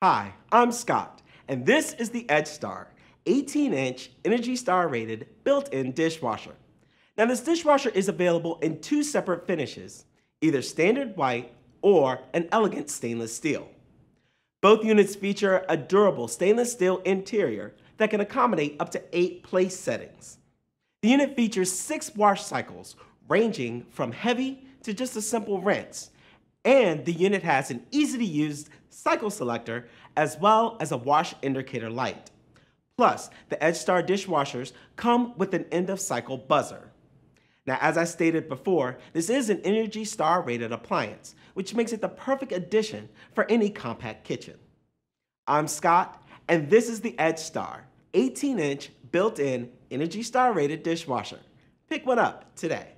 Hi, I'm Scott, and this is the Edge Star 18-inch Energy Star rated built-in dishwasher. Now this dishwasher is available in two separate finishes, either standard white or an elegant stainless steel. Both units feature a durable stainless steel interior that can accommodate up to eight place settings. The unit features six wash cycles, ranging from heavy to just a simple rinse, and the unit has an easy to use cycle selector as well as a wash indicator light. Plus, the EdgeStar dishwashers come with an end of cycle buzzer. Now, as I stated before, this is an Energy Star rated appliance, which makes it the perfect addition for any compact kitchen. I'm Scott, and this is the EdgeStar 18-inch built-in Energy Star rated dishwasher. Pick one up today.